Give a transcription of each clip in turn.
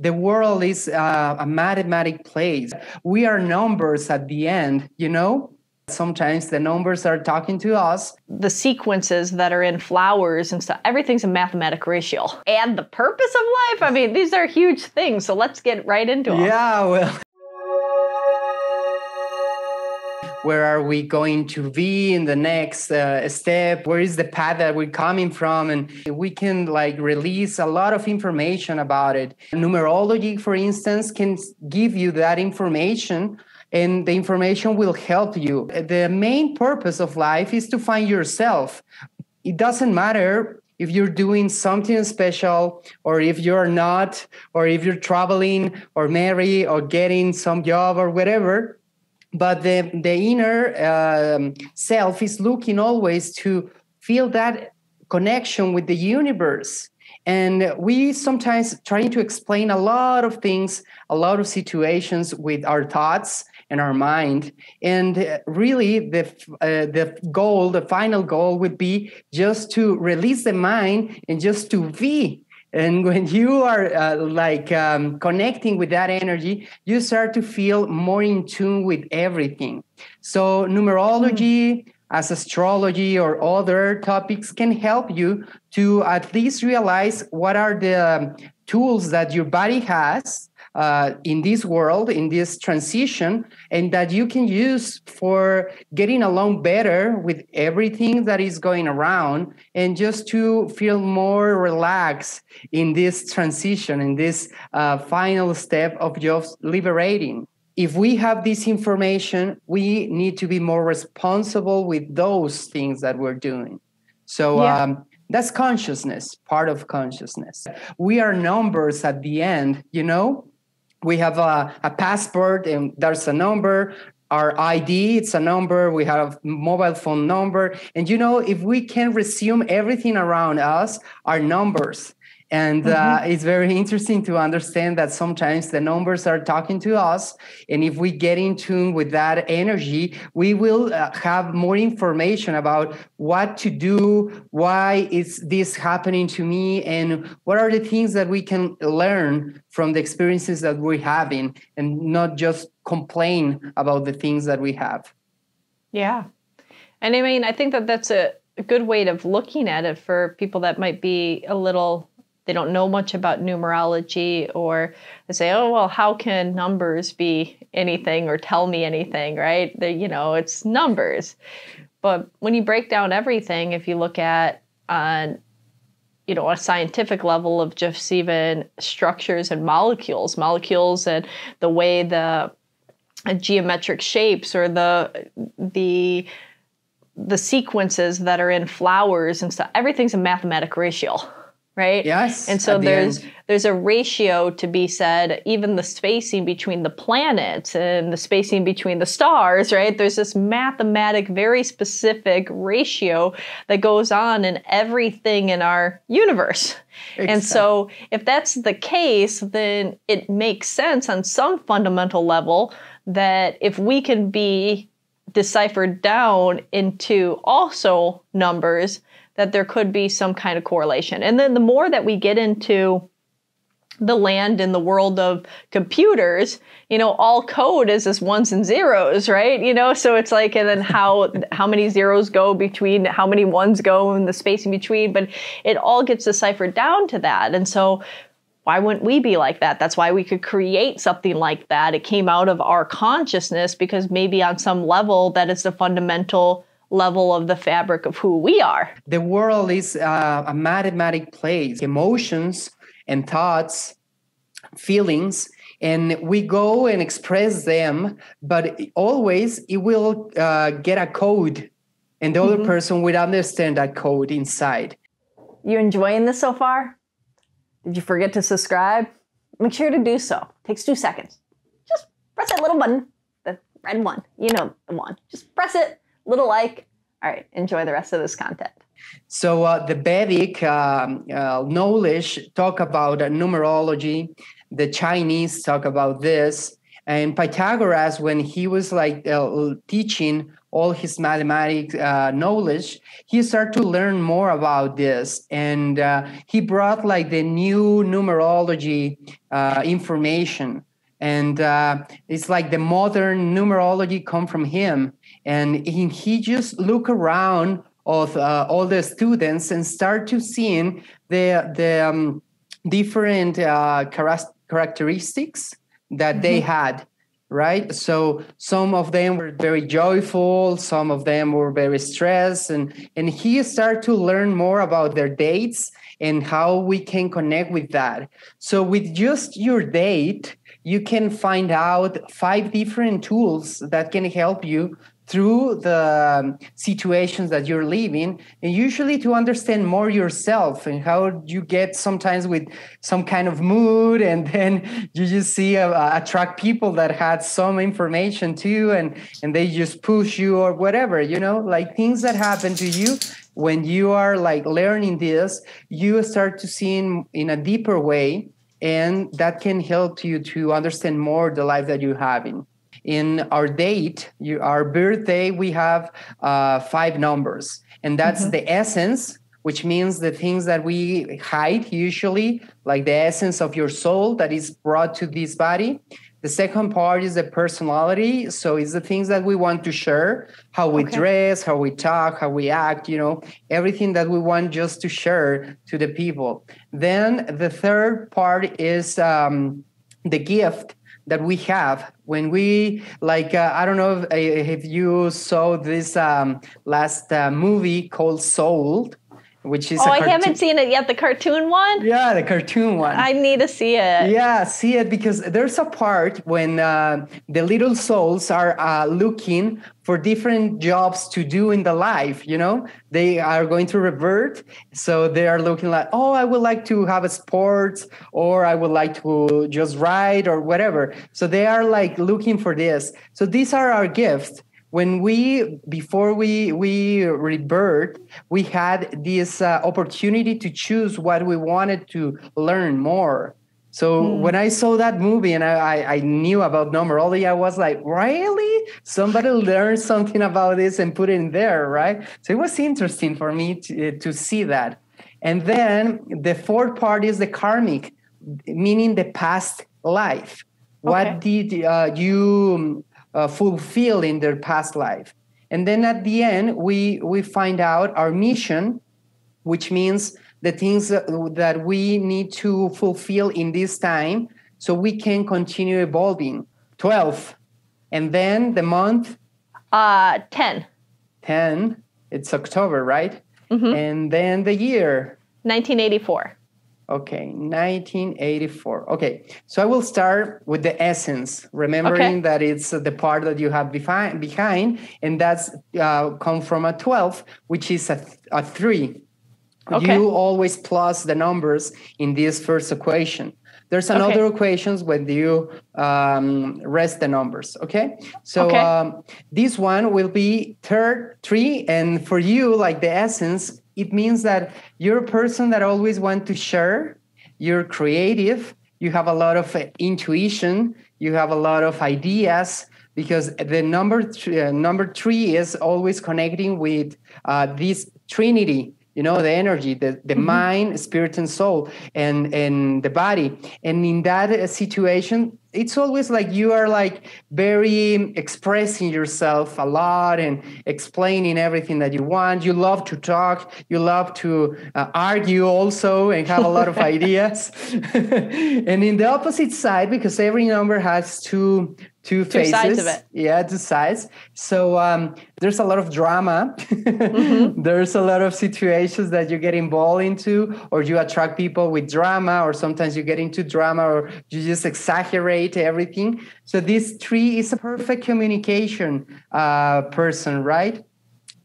the world is uh, a mathematic place. We are numbers at the end, you know? Sometimes the numbers are talking to us. The sequences that are in flowers and stuff, everything's a mathematical ratio. And the purpose of life, I mean, these are huge things. So let's get right into it. Yeah, well. where are we going to be in the next uh, step where is the path that we're coming from and we can like release a lot of information about it numerology for instance can give you that information and the information will help you the main purpose of life is to find yourself it doesn't matter if you're doing something special or if you're not or if you're traveling or married or getting some job or whatever but the the inner um, self is looking always to feel that connection with the universe and we sometimes trying to explain a lot of things a lot of situations with our thoughts and our mind and uh, really the uh, the goal the final goal would be just to release the mind and just to be and when you are uh, like um, connecting with that energy, you start to feel more in tune with everything. So, numerology, mm-hmm. as astrology, or other topics can help you to at least realize what are the um, tools that your body has uh, in this world, in this transition, and that you can use for getting along better with everything that is going around and just to feel more relaxed in this transition, in this uh, final step of just liberating if we have this information, we need to be more responsible with those things that we're doing. So yeah. um, that's consciousness, part of consciousness. We are numbers at the end, you know? we have a, a passport and there's a number our id it's a number we have mobile phone number and you know if we can resume everything around us our numbers and uh, mm-hmm. uh, it's very interesting to understand that sometimes the numbers are talking to us. And if we get in tune with that energy, we will uh, have more information about what to do, why is this happening to me, and what are the things that we can learn from the experiences that we're having and not just complain about the things that we have. Yeah. And I mean, I think that that's a, a good way of looking at it for people that might be a little they don't know much about numerology or they say oh well how can numbers be anything or tell me anything right they, you know it's numbers but when you break down everything if you look at on uh, you know a scientific level of just even structures and molecules molecules and the way the uh, geometric shapes or the the the sequences that are in flowers and stuff everything's a mathematical ratio right? Yes. And so there's the there's a ratio to be said, even the spacing between the planets and the spacing between the stars, right? There's this mathematic, very specific ratio that goes on in everything in our universe. Exactly. And so if that's the case, then it makes sense on some fundamental level that if we can be deciphered down into also numbers, that there could be some kind of correlation. And then the more that we get into the land in the world of computers, you know, all code is just ones and zeros, right? You know, so it's like, and then how how many zeros go between, how many ones go in the space in between, but it all gets deciphered down to that. And so why wouldn't we be like that? That's why we could create something like that. It came out of our consciousness because maybe on some level that is the fundamental level of the fabric of who we are. The world is uh, a mathematic place, emotions and thoughts, feelings, and we go and express them, but always it will uh, get a code, and the mm-hmm. other person would understand that code inside. You enjoying this so far? Did you forget to subscribe? Make sure to do so. It takes two seconds. Just press that little button, the red one. You know the one. Just press it little like. All right, enjoy the rest of this content. So uh, the Vedic uh, uh, knowledge talk about numerology. The Chinese talk about this. And Pythagoras, when he was like uh, teaching all his mathematics uh, knowledge, he started to learn more about this, and uh, he brought like the new numerology information. And it's like the modern numerology come from him and he, he just look around of uh, all the students and start to seeing the the um, different uh, char- characteristics that mm-hmm. they had right so some of them were very joyful some of them were very stressed and and he started to learn more about their dates and how we can connect with that so with just your date you can find out five different tools that can help you through the um, situations that you're living and usually to understand more yourself and how you get sometimes with some kind of mood and then you just see uh, uh, attract people that had some information too and and they just push you or whatever you know like things that happen to you when you are like learning this you start to see in, in a deeper way and that can help you to understand more the life that you're having in our date, you, our birthday, we have uh, five numbers, and that's mm-hmm. the essence, which means the things that we hide usually, like the essence of your soul that is brought to this body. The second part is the personality. So it's the things that we want to share, how we okay. dress, how we talk, how we act, you know, everything that we want just to share to the people. Then the third part is um, the gift that we have when we like uh, i don't know if, uh, if you saw this um, last uh, movie called soul which is oh, I haven't seen it yet. The cartoon one. Yeah, the cartoon one. I need to see it. Yeah, see it because there's a part when uh, the little souls are uh, looking for different jobs to do in the life. You know, they are going to revert, so they are looking like, oh, I would like to have a sports, or I would like to just ride, or whatever. So they are like looking for this. So these are our gifts when we before we we rebirth we had this uh, opportunity to choose what we wanted to learn more so mm. when i saw that movie and I, I knew about numerology i was like really somebody learned something about this and put it in there right so it was interesting for me to, eh, to see that and then the fourth part is the karmic meaning the past life okay. what did uh, you uh, fulfill in their past life. And then at the end, we, we find out our mission, which means the things that, we need to fulfill in this time so we can continue evolving. 12. And then the month? Uh, 10. 10. It's October, right? Mm-hmm. And then the year? 1984. Okay, 1984. Okay, so I will start with the essence, remembering okay. that it's the part that you have behind, and that's uh, come from a 12, which is a, a 3. Okay. You always plus the numbers in this first equation. There's another okay. equations when you um, rest the numbers. Okay, so okay. Um, this one will be third three, and for you, like the essence, it means that you're a person that always want to share you're creative you have a lot of uh, intuition you have a lot of ideas because the number three, uh, number three is always connecting with uh, this trinity you know the energy the, the mm-hmm. mind spirit and soul and and the body and in that uh, situation it's always like you are like very expressing yourself a lot and explaining everything that you want you love to talk you love to uh, argue also and have a lot of ideas and in the opposite side because every number has two two, two faces yeah two sides so um, there's a lot of drama mm-hmm. there's a lot of situations that you get involved into or you attract people with drama or sometimes you get into drama or you just exaggerate everything. So this tree is a perfect communication uh, person, right?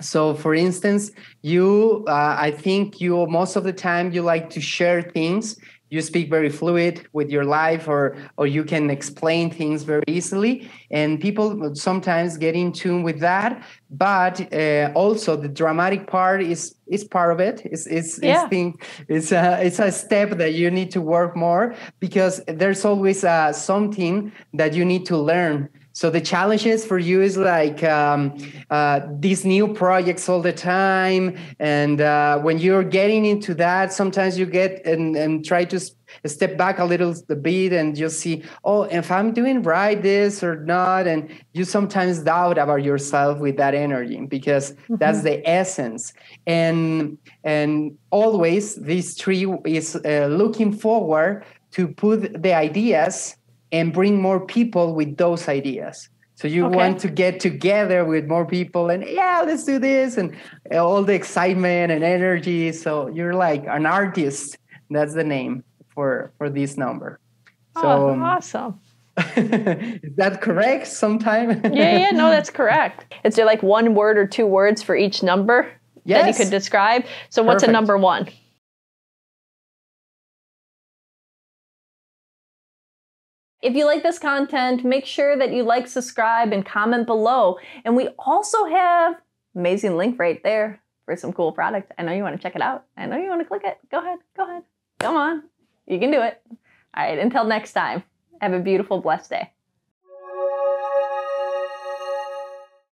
So, for instance, you, uh, I think you most of the time you like to share things you speak very fluid with your life or or you can explain things very easily and people sometimes get in tune with that but uh, also the dramatic part is is part of it it's it's yeah. it's, thing, it's a it's a step that you need to work more because there's always uh, something that you need to learn so the challenges for you is like um, uh, these new projects all the time, and uh, when you're getting into that, sometimes you get and, and try to step back a little bit and you see, oh, if I'm doing right this or not, and you sometimes doubt about yourself with that energy because mm-hmm. that's the essence. And and always this tree is uh, looking forward to put the ideas and bring more people with those ideas. So you okay. want to get together with more people and yeah, let's do this and all the excitement and energy. So you're like an artist. That's the name for for this number. Oh, so, oh, awesome. Is that correct sometime? yeah, yeah, no, that's correct. Is there like one word or two words for each number yes. that you could describe? So what's a number one? If you like this content, make sure that you like, subscribe, and comment below. And we also have amazing link right there for some cool product. I know you want to check it out. I know you want to click it. Go ahead. Go ahead. Come on. You can do it. All right. Until next time, have a beautiful, blessed day.